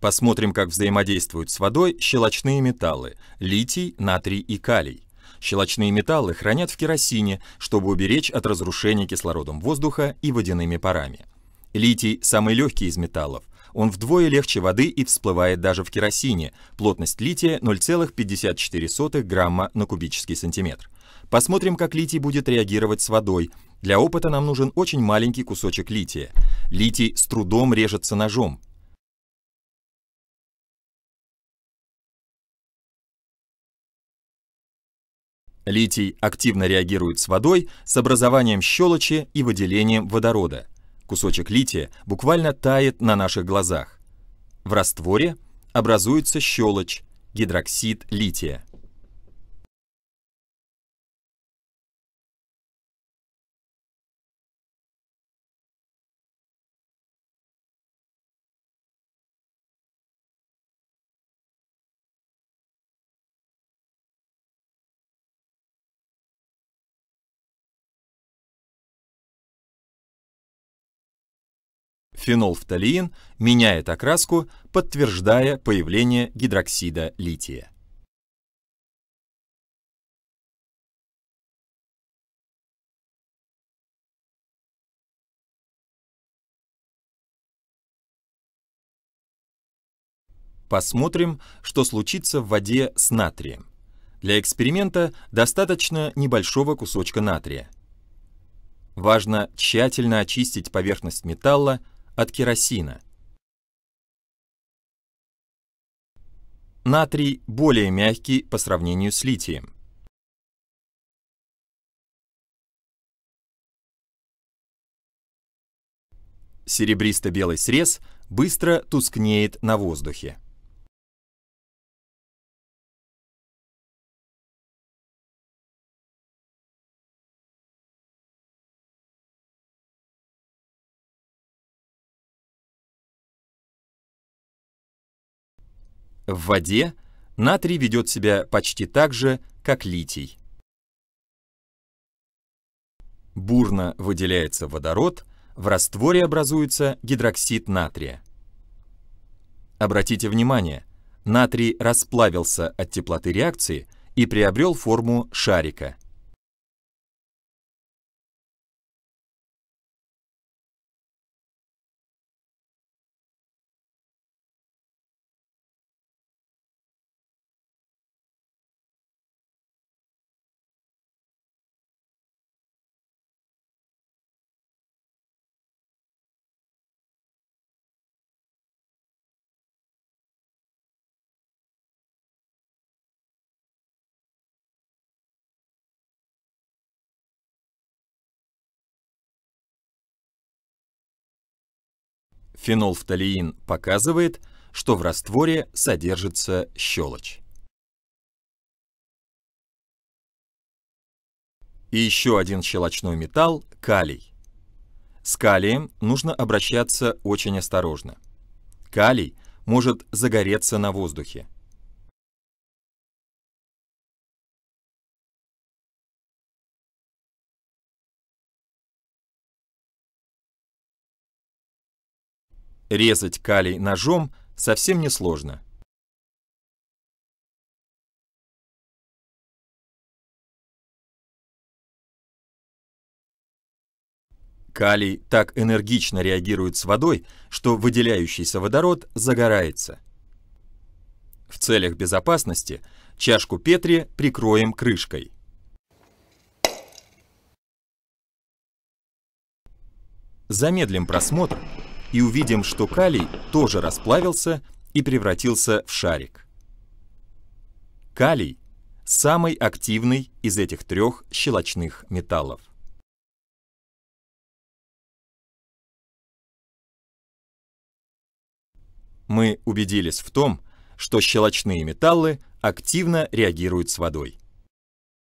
Посмотрим, как взаимодействуют с водой щелочные металлы – литий, натрий и калий. Щелочные металлы хранят в керосине, чтобы уберечь от разрушения кислородом воздуха и водяными парами. Литий – самый легкий из металлов. Он вдвое легче воды и всплывает даже в керосине. Плотность лития 0,54 грамма на кубический сантиметр. Посмотрим, как литий будет реагировать с водой. Для опыта нам нужен очень маленький кусочек лития. Литий с трудом режется ножом, Литий активно реагирует с водой, с образованием щелочи и выделением водорода. Кусочек лития буквально тает на наших глазах. В растворе образуется щелочь, гидроксид лития. фенолфталиин меняет окраску, подтверждая появление гидроксида лития. Посмотрим, что случится в воде с натрием. Для эксперимента достаточно небольшого кусочка натрия. Важно тщательно очистить поверхность металла от керосина. Натрий более мягкий по сравнению с литием. Серебристо-белый срез быстро тускнеет на воздухе. В воде натрий ведет себя почти так же, как литий. Бурно выделяется водород, в растворе образуется гидроксид натрия. Обратите внимание, натрий расплавился от теплоты реакции и приобрел форму шарика – Фенолфталиин показывает, что в растворе содержится щелочь. И еще один щелочной металл – калий. С калием нужно обращаться очень осторожно. Калий может загореться на воздухе. Резать калий ножом совсем не сложно. Калий так энергично реагирует с водой, что выделяющийся водород загорается. В целях безопасности чашку Петри прикроем крышкой. Замедлим просмотр и увидим, что калий тоже расплавился и превратился в шарик. Калий – самый активный из этих трех щелочных металлов. Мы убедились в том, что щелочные металлы активно реагируют с водой.